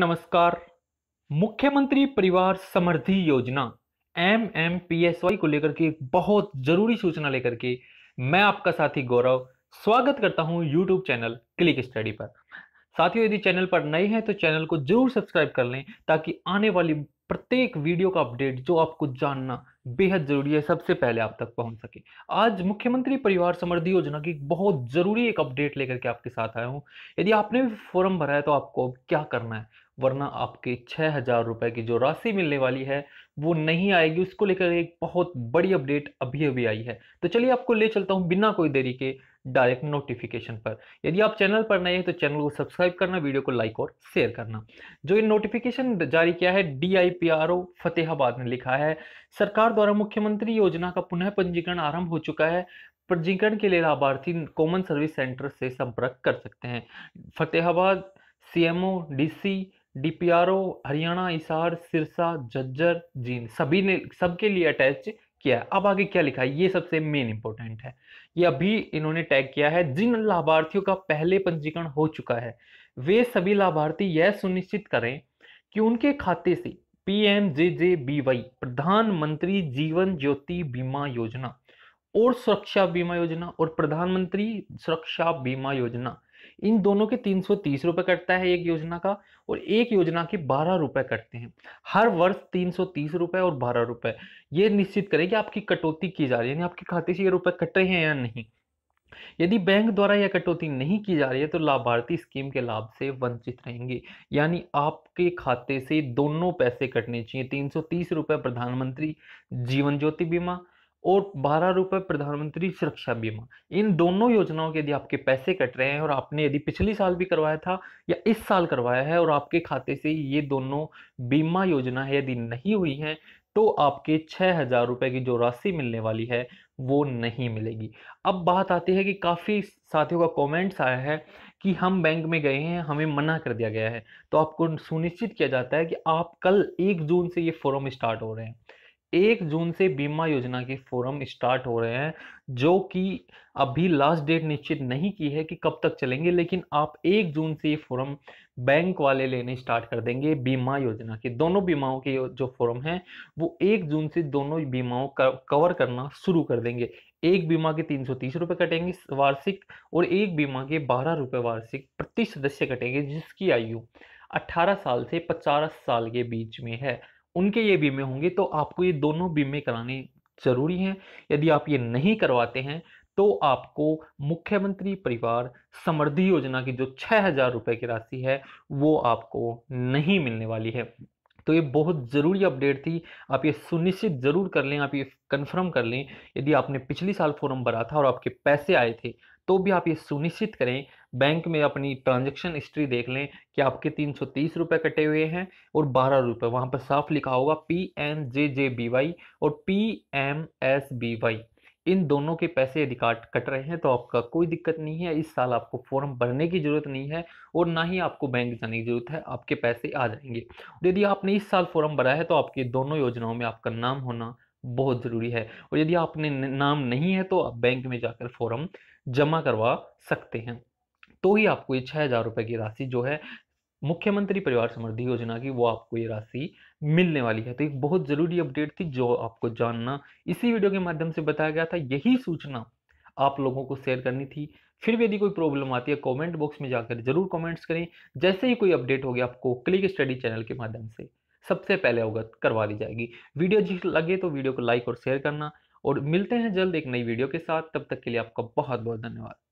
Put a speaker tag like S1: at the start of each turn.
S1: नमस्कार मुख्यमंत्री परिवार समृद्धि योजना M M P S Y को लेकर के बहुत जरूरी सूचना लेकर के मैं आपका साथी गौरव स्वागत करता हूं यूट्यूब चैनल क्लिक स्टडी पर साथियों यदि चैनल पर नए हैं तो चैनल को जरूर सब्सक्राइब कर लें ताकि आने वाली प्रत्येक वीडियो का अपडेट जो आपको जानना बेहद जरूरी है सबसे पहले आप तक पहुंच सके आज मुख्यमंत्री परिवार समृद्धि योजना की बहुत जरूरी एक अपडेट लेकर के आपके साथ आया हूं यदि आपने भी फॉर्म भरा है तो आपको क्या करना है वरना आपके छः हज़ार रुपये की जो राशि मिलने वाली है वो नहीं आएगी उसको लेकर एक बहुत बड़ी अपडेट अभी अभी आई है तो चलिए आपको ले चलता हूँ बिना कोई देरी के डायरेक्ट नोटिफिकेशन पर यदि आप चैनल पर नए हैं तो चैनल को सब्सक्राइब करना वीडियो को लाइक और शेयर करना जो ये नोटिफिकेशन जारी किया है डी फतेहाबाद ने लिखा है सरकार द्वारा मुख्यमंत्री योजना का पुनः पंजीकरण आरंभ हो चुका है पंजीकरण के लिए लाभार्थी कॉमन सर्विस सेंटर से संपर्क कर सकते हैं Fatehabad CMO DC DPRO Haryana Hisar Sirsa Jhajjar Jind सभी ने सबके लिए अटैच किया अब आगे क्या लिखा है ये सबसे मेन इंपॉर्टेंट है ये अभी इन्होंने टैग किया है जिन लाभार्थियों का पहले पंजीकरण हो चुका है वे सभी लाभार्थी यह सुनिश्चित करें कि उनके खाते से पीएमजेजेबीवाई प्रधानमंत्री जीवन ज्योति बीमा योजना और सुरक्षा बीमा योजना और प्रधानमंत्री सुरक्षा बीमा योजना इन दोनों के तीन सौ तीस रुपये कटता है एक योजना का और एक योजना के बारह रुपए कटते हैं हर वर्ष तीन सौ तीस रुपये और बारह रुपए ये निश्चित करें कि आपकी कटौती की जा रही है यानी आपके खाते से ये रुपए कट रहे हैं या नहीं यदि बैंक द्वारा यह कटौती नहीं की जा रही है तो लाभार्थी स्कीम के लाभ से वंचित रहेंगे यानी आपके खाते से दोनों पैसे कटने चाहिए तीन सौ तीस रुपए प्रधानमंत्री जीवन ज्योति बीमा और बारह रुपए प्रधानमंत्री सुरक्षा बीमा इन दोनों योजनाओं के यदि आपके पैसे कट रहे हैं और आपने यदि पिछले साल भी करवाया था या इस साल करवाया है और आपके खाते से ये दोनों बीमा योजना है यदि नहीं हुई है तो आपके छह हज़ार रुपए की जो राशि मिलने वाली है वो नहीं मिलेगी अब बात आती है कि काफ़ी साथियों का कमेंट्स आया है कि हम बैंक में गए हैं हमें मना कर दिया गया है तो आपको सुनिश्चित किया जाता है कि आप कल एक जून से ये फॉर्म स्टार्ट हो रहे हैं एक जून से बीमा योजना के फोरम स्टार्ट हो रहे हैं जो कि अभी लास्ट डेट निश्चित नहीं की है कि कब तक चलेंगे लेकिन आप एक जून से ये फोरम बैंक वाले लेने स्टार्ट कर देंगे बीमा योजना के दोनों बीमाओं के जो फोरम हैं वो एक जून से दोनों बीमाओं का कवर करना शुरू कर देंगे एक बीमा के तीन सौ तीस रुपये कटेंगे वार्षिक और एक बीमा के बारह रुपये वार्षिक प्रति सदस्य कटेंगे जिसकी आयु अट्ठारह साल से पचास साल के बीच में है उनके ये बीमे होंगे तो आपको ये दोनों बीमे कराने जरूरी हैं यदि आप ये नहीं करवाते हैं तो आपको मुख्यमंत्री परिवार समृद्धि योजना की जो छः हजार रुपये की राशि है वो आपको नहीं मिलने वाली है तो ये बहुत ज़रूरी अपडेट थी आप ये सुनिश्चित ज़रूर कर लें आप ये कंफर्म कर लें यदि आपने पिछली साल फॉर्म भरा था और आपके पैसे आए थे तो भी आप ये सुनिश्चित करें बैंक में अपनी ट्रांजेक्शन हिस्ट्री देख लें कि आपके तीन सौ तीस रुपये कटे हुए हैं और बारह रुपये वहाँ पर साफ लिखा होगा P M J J B Y और P M S B Y इन दोनों के पैसे यदि काट कट रहे हैं तो आपका कोई दिक्कत नहीं है इस साल आपको फॉर्म भरने की ज़रूरत नहीं है और ना ही आपको बैंक जाने की ज़रूरत है आपके पैसे आ जाएंगे यदि आपने इस साल फॉर्म भरा है तो आपकी दोनों योजनाओं में आपका नाम होना बहुत ज़रूरी है और यदि आपने नाम नहीं है तो आप बैंक में जाकर फॉर्म जमा करवा सकते हैं तो ही आपको ये छः हज़ार रुपये की राशि जो है मुख्यमंत्री परिवार समृद्धि योजना की वो आपको ये राशि मिलने वाली है तो एक बहुत ज़रूरी अपडेट थी जो आपको जानना इसी वीडियो के माध्यम से बताया गया था यही सूचना आप लोगों को शेयर करनी थी फिर भी यदि कोई प्रॉब्लम आती है कमेंट बॉक्स में जाकर जरूर कमेंट्स करें जैसे ही कोई अपडेट होगी आपको क्लिक स्टडी चैनल के माध्यम से सबसे पहले अवगत करवा दी जाएगी वीडियो जी लगे तो वीडियो को लाइक और शेयर करना और मिलते हैं जल्द एक नई वीडियो के साथ तब तक के लिए आपका बहुत बहुत धन्यवाद